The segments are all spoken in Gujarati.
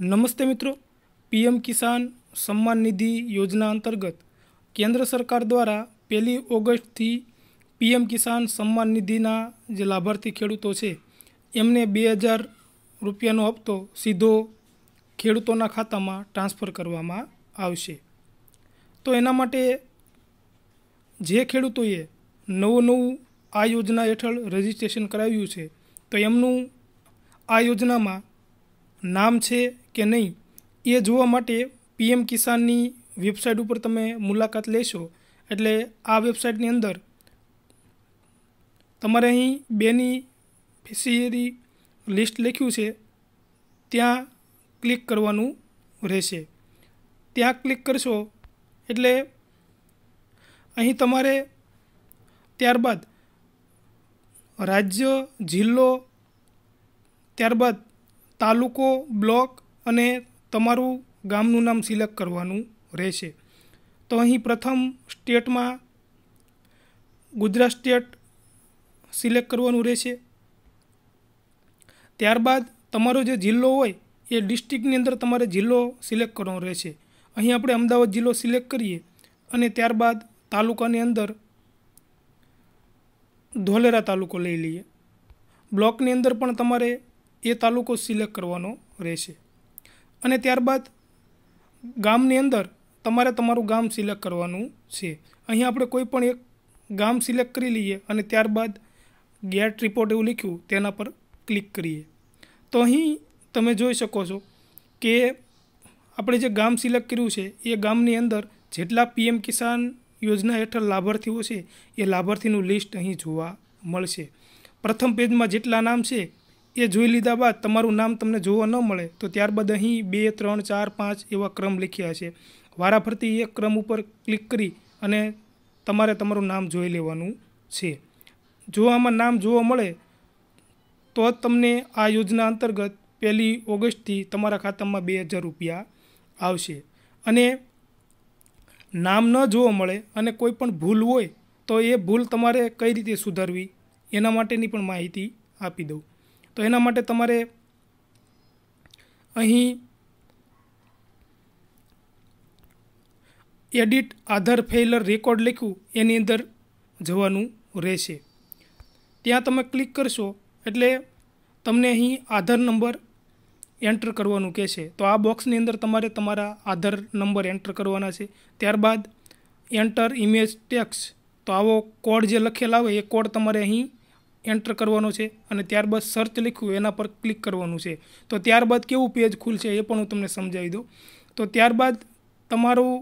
નમસ્તે મિત્રો પીએમ કિસાન સન્માન નિધિ યોજના અંતર્ગત કેન્દ્ર સરકાર દ્વારા પહેલી ઓગસ્ટથી પીએમ કિસાન સન્માન નિધિના જે લાભાર્થી ખેડૂતો છે એમને બે હજાર રૂપિયાનો હપ્તો સીધો ખેડૂતોના ખાતામાં ટ્રાન્સફર કરવામાં આવશે તો એના માટે જે ખેડૂતોએ નવું નવું આ યોજના હેઠળ રજિસ્ટ્રેશન કરાવ્યું છે તો એમનું આ યોજનામાં નામ છે કે નહીં એ જોવા માટે પીએમ કિસાનની વેબસાઇટ ઉપર તમે મુલાકાત લેશો એટલે આ વેબસાઇટની અંદર તમારે અહીં બેની ફિશિયરી લિસ્ટ લખ્યું છે ત્યાં ક્લિક કરવાનું રહેશે ત્યાં ક્લિક કરશો એટલે અહીં તમારે ત્યારબાદ રાજ્ય જિલ્લો ત્યારબાદ તાલુકો બ્લોક અને તમારું ગામનું નામ સિલેક્ટ કરવાનું રહેશે તો અહીં પ્રથમ સ્ટેટમાં ગુજરાત સ્ટેટ સિલેક્ટ કરવાનું રહેશે ત્યારબાદ તમારો જે જિલ્લો હોય એ ડિસ્ટ્રિક્ટની અંદર તમારે જિલ્લો સિલેક્ટ કરવાનો રહેશે અહીં આપણે અમદાવાદ જિલ્લો સિલેક્ટ કરીએ અને ત્યારબાદ તાલુકાની અંદર ધોલેરા તાલુકો લઈ લઈએ બ્લોકની અંદર પણ તમારે એ તાલુકો સિલેક્ટ કરવાનો રહેશે અને ત્યારબાદ ગામની અંદર તમારે તમારું ગામ સિલેક્ટ કરવાનું છે અહીં આપણે કોઈ પણ એક ગામ સિલેક્ટ કરી લઈએ અને ત્યારબાદ ગેટ રિપોર્ટ એવું લખ્યું તેના પર ક્લિક કરીએ તો અહીં તમે જોઈ શકો છો કે આપણે જે ગામ સિલેક્ટ કર્યું છે એ ગામની અંદર જેટલા પીએમ કિસાન યોજના હેઠળ લાભાર્થીઓ છે એ લાભાર્થીનું લિસ્ટ અહીં જોવા મળશે પ્રથમ પેજમાં જેટલા નામ છે એ જોઈ લીધા બાદ તમારું નામ તમને જોવા ન મળે તો ત્યારબાદ અહીં બે ત્રણ ચાર પાંચ એવા ક્રમ લખ્યા છે વારાફરતી એક ક્રમ ઉપર ક્લિક કરી અને તમારે તમારું નામ જોઈ લેવાનું છે જો આમાં નામ જોવા મળે તો જ તમને આ યોજના અંતર્ગત પહેલી ઓગસ્ટથી તમારા ખાતામાં બે હજાર રૂપિયા આવશે અને નામ ન જોવા મળે અને કોઈ પણ ભૂલ હોય તો એ ભૂલ તમારે કઈ રીતે સુધારવી એના માટેની પણ માહિતી આપી દઉં તો એના માટે તમારે અહીં એડિટ આધાર ફેલર રેકોર્ડ લખ્યું એની અંદર જવાનું રહેશે ત્યાં તમે ક્લિક કરશો એટલે તમને અહીં આધાર નંબર એન્ટર કરવાનું કહેશે તો આ બોક્સની અંદર તમારે તમારા આધાર નંબર એન્ટર કરવાના છે ત્યારબાદ એન્ટર ઇમેજ ટેક્સ તો આવો કોડ જે લખેલા હોય એ કોડ તમારે અહીં એન્ટર કરવાનો છે અને ત્યારબાદ સર્ચ લખ્યું એના પર ક્લિક કરવાનું છે તો ત્યારબાદ કેવું પેજ ખુલશે એ પણ હું તમને સમજાવી દઉં તો ત્યારબાદ તમારું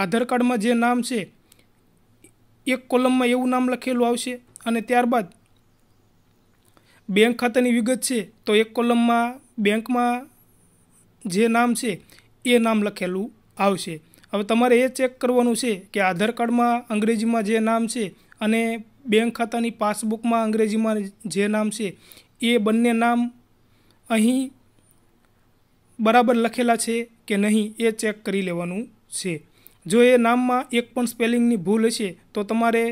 આધાર કાર્ડમાં જે નામ છે એક કોલમમાં એવું નામ લખેલું આવશે અને ત્યારબાદ બેંક ખાતાની વિગત છે તો એક કોલમમાં બેંકમાં જે નામ છે એ નામ લખેલું આવશે હવે તમારે એ ચેક કરવાનું છે કે આધાર કાર્ડમાં અંગ્રેજીમાં જે નામ છે અને બેંક ખાતાની પાસબુકમાં અંગ્રેજીમાં જે નામ છે એ બંને નામ અહીં બરાબર લખેલા છે કે નહીં એ ચેક કરી લેવાનું છે જો એ નામમાં એક પણ સ્પેલિંગની ભૂલ હશે તો તમારે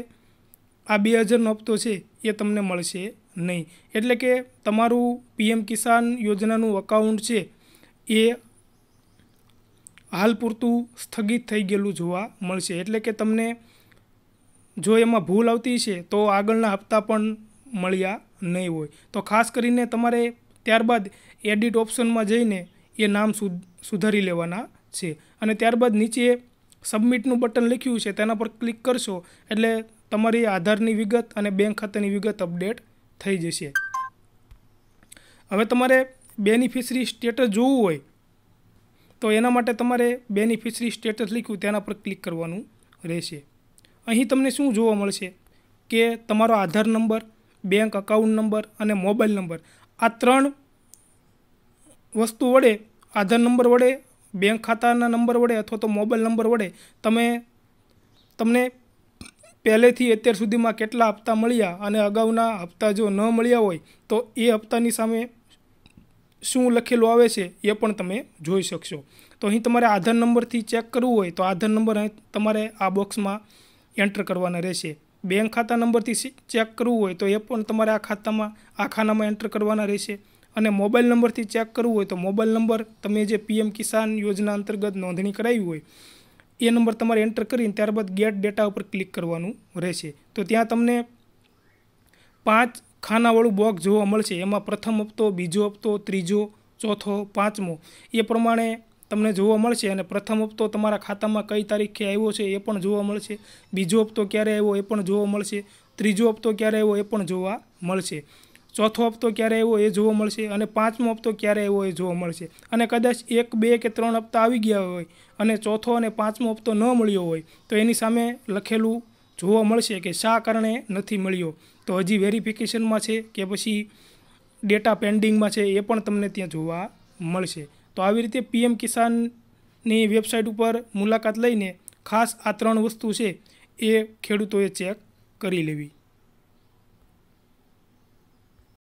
આ બે હજારનો હપ્તો છે એ તમને મળશે નહીં એટલે કે તમારું પીએમ કિસાન યોજનાનું અકાઉન્ટ છે એ હાલ પૂરતું સ્થગિત થઈ ગયેલું જોવા મળશે એટલે કે તમને જો એમાં ભૂલ આવતી છે તો આગળના હપ્તા પણ મળ્યા નહીં હોય તો ખાસ કરીને તમારે ત્યારબાદ એડિટ ઓપ્શનમાં જઈને એ નામ સુધારી લેવાના છે અને ત્યારબાદ નીચે સબમિટનું બટન લખ્યું છે તેના પર ક્લિક કરશો એટલે તમારી આધારની વિગત અને બેંક ખાતાની વિગત અપડેટ થઈ જશે હવે તમારે બેનિફિશરી સ્ટેટસ જોવું હોય તો એના માટે તમારે બેનિફિશરી સ્ટેટસ લખ્યું તેના પર ક્લિક કરવાનું રહેશે અહીં તમને શું જોવા મળશે કે તમારો Aadhaar number bank account number અને મોબાઈલ નંબર આ ત્રણ વસ્તુ વડે આધાર નંબર વડે બેંક ખાતાના નંબર વડે અથવા તો મોબાઈલ નંબર વડે તમે તમને પહેલેથી અત્યાર સુધીમાં કેટલા હપ્તા મળ્યા અને અગાઉના હપ્તા જો ન મળ્યા હોય તો એ હપ્તાની સામે શું લખેલું આવે છે એ પણ તમે જોઈ શકશો તો અહીં તમારે આધાર નંબરથી ચેક કરવું હોય તો આધાર નંબર તમારે આ બોક્સમાં એન્ટર કરવાના રહેશે બેંક ખાતા નંબરથી ચેક કરવું હોય તો એ પણ તમારે આ ખાતામાં આ ખાનામાં એન્ટર કરવાના રહેશે અને મોબાઈલ નંબરથી ચેક કરવું હોય તો મોબાઈલ નંબર તમે જે પીએમ કિસાન યોજના અંતર્ગત નોંધણી કરાવી હોય એ નંબર તમારે એન્ટર કરીને ત્યારબાદ ગેટ ડેટા ઉપર ક્લિક કરવાનું રહેશે તો ત્યાં તમને પાંચ ખાનાવાળું બોક્સ જોવા મળશે એમાં પ્રથમ હપ્તો બીજો હપ્તો ત્રીજો ચોથો પાંચમો એ પ્રમાણે તમને જોવા મળશે અને પ્રથમ હપ્તો તમારા ખાતામાં કઈ તારીખે આવ્યો છે એ પણ જોવા મળશે બીજો હપ્તો ક્યારે આવ્યો એ પણ જોવા મળશે ત્રીજો હપ્તો ક્યારે આવ્યો એ પણ જોવા મળશે ચોથો હપ્તો ક્યારે આવ્યો એ જોવા મળશે અને પાંચમો હપ્તો ક્યારે આવ્યો એ જોવા મળશે અને કદાચ એક બે કે ત્રણ હપ્તા આવી ગયા હોય અને ચોથો અને પાંચમો હપ્તો ન મળ્યો હોય તો એની સામે લખેલું જોવા મળશે કે શા કારણે નથી મળ્યો તો હજી વેરિફિકેશનમાં છે કે પછી ડેટા પેન્ડિંગમાં છે એ પણ તમને ત્યાં જોવા મળશે તો આવી રીતે પીએમ કિસાનની વેબસાઇટ ઉપર મુલાકાત લઈને ખાસ આ ત્રણ વસ્તુ છે એ ખેડૂતોએ ચેક કરી લેવી